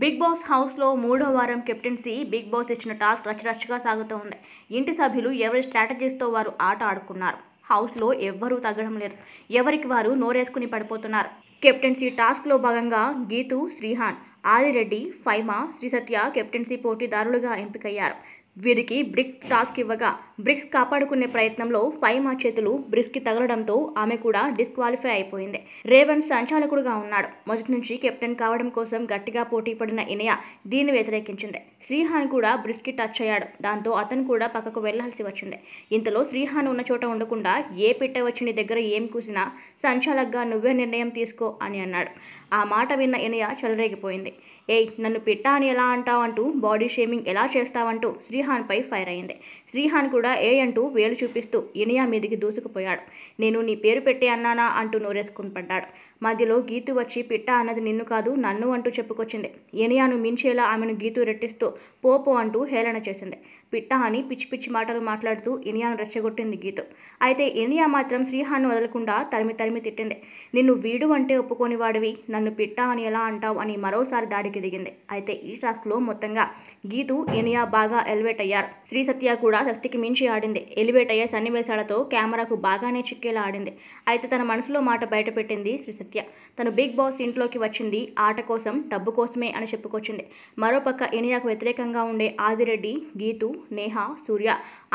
big boss హౌస్లో మూడో వారం కెప్టెన్సీ బిగ్ బాస్ ఇచ్చిన టాస్క్ రచ్చరచ్చగా సాగుతూ ఉంది ఇంటి సభ్యులు ఎవరి స్ట్రాటజీస్తో వారు ఆట ఆడుకున్నారు హౌస్లో ఎవ్వరూ తగ్గడం లేదు ఎవరికి వారు నోరేసుకుని పడిపోతున్నారు కెప్టెన్సీ టాస్క్లో భాగంగా గీతు శ్రీహాన్ ఆదిరెడ్డి ఫైమా శ్రీసత్య కెప్టెన్సీ పోటీదారులుగా ఎంపికయ్యారు వీరికి బ్రిక్స్ టాస్క్ ఇవ్వగా బ్రిక్స్ కాపాడుకునే ప్రయత్నంలో ఫైమా చేతులు బ్రిక్స్కి తగలడంతో ఆమె కూడా డిస్క్వాలిఫై అయిపోయింది రేవన్ సంచాలకుడుగా ఉన్నాడు మొదటి నుంచి కెప్టెన్ కావడం కోసం గట్టిగా పోటీ పడిన ఇనయ దీన్ని వ్యతిరేకించింది శ్రీహాన్ కూడా బ్రిక్స్కి టచ్ అయ్యాడు దాంతో అతను కూడా పక్కకు వెళ్లాల్సి వచ్చింది ఇంతలో శ్రీహాన్ ఉన్న చోట ఉండకుండా ఏ పిట్ట వచ్చిన దగ్గర ఏం కూసినా సంచాలక్గా నువ్వే నిర్ణయం తీసుకో అని అన్నాడు ఆ మాట విన్న ఇనయ చెలరేగిపోయింది ఏయ్ నన్ను పిట్ట అని ఎలా అంటావంటూ బాడీ షేమింగ్ ఎలా చేస్తావంటూ శ్రీహాన్ పై ఫైర్ అయింది శ్రీహాన్ కూడా ఏ అంటూ వేలు చూపిస్తూ ఇనియా మీదికి దూసుకుపోయాడు నేను నీ పేరు పెట్టే అన్నానా అంటూ నోరేసుకుని పడ్డాడు మధ్యలో గీతు వచ్చి పిట్ట అన్నది నిన్ను కాదు నన్ను అంటూ చెప్పుకొచ్చింది ఇనియాను మించేలా ఆమెను గీతు రెట్టిస్తూ పోపో అంటూ హేళన చేసింది పిట్ట అని పిచ్చి పిచ్చి మాటలు మాట్లాడుతూ ఇనియాను రెచ్చగొట్టింది గీతు అయితే ఇనియా మాత్రం శ్రీహాన్ను వదలకుండా తరిమి తరిమి తిట్టింది నిన్ను వీడు అంటే ఒప్పుకొని వాడివి నన్ను పిట్ట అని ఎలా అంటావు అని మరోసారి దాడికి దిగింది అయితే ఈ టాస్క్లో మొత్తంగా గీతు ఇనియా బాగా ఎలివేట్ ఎలివేట్ అయ్యారు శ్రీ సత్య కూడా శక్తికి మించి ఆడింది ఎలివేట్ అయ్యే సన్నివేశాలతో కెమెరాకు బాగానే చిక్కేలా ఆడింది అయితే తన మనసులో మాట బయటపెట్టింది శ్రీ సత్య తను బిగ్ బాస్ ఇంట్లోకి వచ్చింది ఆట కోసం డబ్బు కోసమే అని చెప్పుకొచ్చింది మరోపక్క ఎనియాకు వ్యతిరేకంగా ఉండే ఆదిరెడ్డి గీతు నేహ సూర్య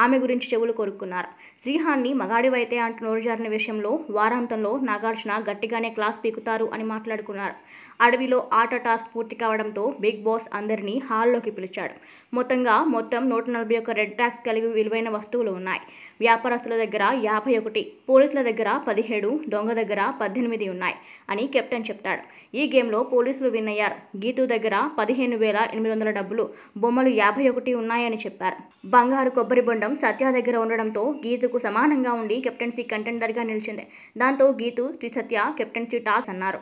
ఆమె గురించి చెవులు కొరుక్కున్నారు శ్రీహాన్ని మగాడివైతే అంటూ నోరు జారిన విషయంలో వారాంతంలో నాగార్జున గట్టిగానే క్లాస్ పీకుతారు అని మాట్లాడుకున్నారు అడవిలో ఆట టాస్క్ పూర్తి కావడంతో బిగ్ బాస్ అందరినీ హాల్లోకి పిలిచాడు మొత్తంగా మొత్తం ప్రకారం నూట నలభై ఒక్క రెడ్ ట్యాక్స్ కలిగి విలువైన వస్తువులు ఉన్నాయి వ్యాపారస్తుల దగ్గర యాభై ఒకటి పోలీసుల దగ్గర పదిహేడు దొంగ దగ్గర పద్దెనిమిది ఉన్నాయి అని కెప్టెన్ చెప్తాడు ఈ గేమ్లో పోలీసులు విన్ అయ్యారు గీతు దగ్గర పదిహేను వేల ఎనిమిది వందల డబ్బులు బొమ్మలు యాభై ఒకటి ఉన్నాయని చెప్పారు బంగారు కొబ్బరి బొండం సత్య దగ్గర ఉండడంతో గీతుకు సమానంగా ఉండి కెప్టెన్సీ కంటెండర్గా నిలిచింది దాంతో గీతు త్రిసత్య కెప్టెన్సీ టాస్ అన్నారు